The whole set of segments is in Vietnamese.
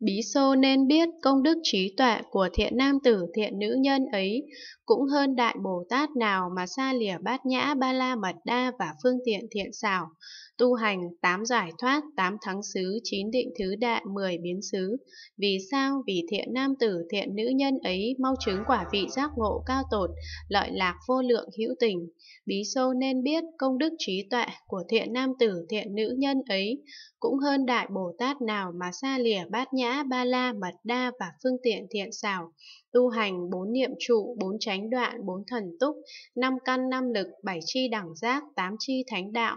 Bí Xô nên biết công đức trí tuệ của thiện nam tử thiện nữ nhân ấy cũng hơn Đại Bồ Tát nào mà xa lìa bát nhã ba la mật đa và phương tiện thiện xảo, tu hành tám giải thoát, tám thắng xứ, chín định thứ đại, mười biến xứ. Vì sao? Vì thiện nam tử thiện nữ nhân ấy mau chứng quả vị giác ngộ cao tột, lợi lạc vô lượng hữu tình. Bí Xô nên biết công đức trí tuệ của thiện nam tử thiện nữ nhân ấy cũng hơn Đại Bồ Tát nào mà xa lìa bát nhã nhã, ba la, mật đa và phương tiện thiện xảo, tu hành bốn niệm trụ, bốn chánh đoạn, bốn thần túc, năm căn năm lực, bảy chi đẳng giác, tám chi thánh đạo.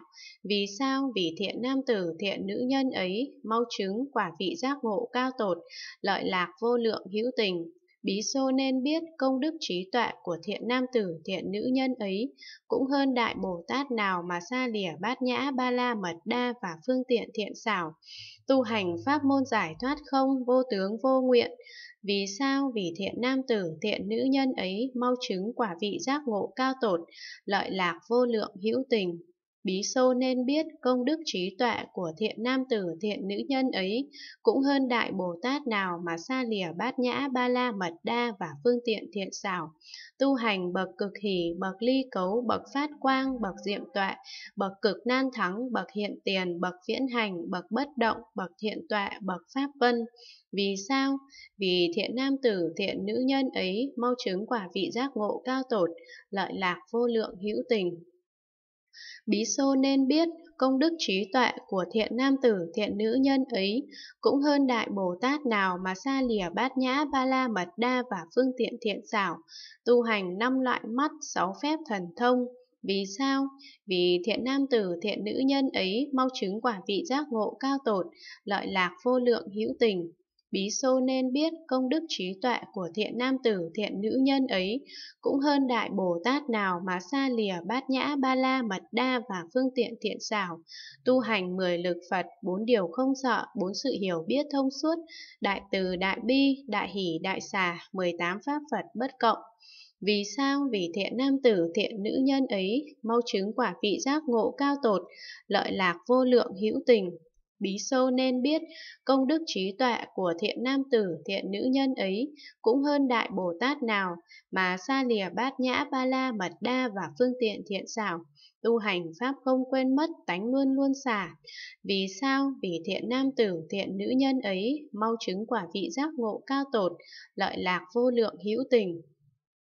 Vì sao? Vì thiện nam tử, thiện nữ nhân ấy mau chứng quả vị giác ngộ cao tột, lợi lạc vô lượng hữu tình, Bí Xô nên biết công đức trí tuệ của thiện nam tử thiện nữ nhân ấy cũng hơn đại Bồ Tát nào mà xa lìa bát nhã ba la mật đa và phương tiện thiện xảo, tu hành pháp môn giải thoát không vô tướng vô nguyện. Vì sao? Vì thiện nam tử thiện nữ nhân ấy mau chứng quả vị giác ngộ cao tột, lợi lạc vô lượng hữu tình. Bí sâu nên biết công đức trí tuệ của thiện nam tử thiện nữ nhân ấy cũng hơn đại Bồ Tát nào mà xa lìa bát nhã ba la mật đa và phương tiện thiện xảo. Tu hành bậc cực hỷ, bậc ly cấu, bậc phát quang, bậc diệm tuệ, bậc cực nan thắng, bậc hiện tiền, bậc viễn hành, bậc bất động, bậc thiện tuệ, bậc pháp vân. Vì sao? Vì thiện nam tử, thiện nữ nhân ấy mau chứng quả vị giác ngộ cao tột, lợi lạc vô lượng hữu tình. Bí Xô nên biết công đức trí tuệ của thiện nam tử thiện nữ nhân ấy cũng hơn đại Bồ Tát nào mà xa lìa bát nhã ba la mật đa và phương tiện thiện xảo, tu hành năm loại mắt, sáu phép thần thông. Vì sao? Vì thiện nam tử thiện nữ nhân ấy mau chứng quả vị giác ngộ cao tột, lợi lạc vô lượng hữu tình. Bí Sô nên biết công đức trí tuệ của thiện nam tử thiện nữ nhân ấy cũng hơn đại Bồ Tát nào mà xa lìa bát nhã ba la mật đa và phương tiện thiện xảo, tu hành mười lực Phật, bốn điều không sợ, bốn sự hiểu biết thông suốt, đại từ đại bi, đại hỷ đại xà mười tám pháp Phật bất cộng. Vì sao? Vì thiện nam tử, thiện nữ nhân ấy mau chứng quả vị giác ngộ cao tột, lợi lạc vô lượng hữu tình, Bí sâu nên biết công đức trí tuệ của thiện nam tử, thiện nữ nhân ấy cũng hơn đại Bồ Tát nào mà xa lìa bát nhã ba la mật đa và phương tiện thiện xảo, tu hành pháp không quên mất tánh luôn luôn xả. Vì sao? Vì thiện nam tử, thiện nữ nhân ấy mau chứng quả vị giác ngộ cao tột, lợi lạc vô lượng hữu tình.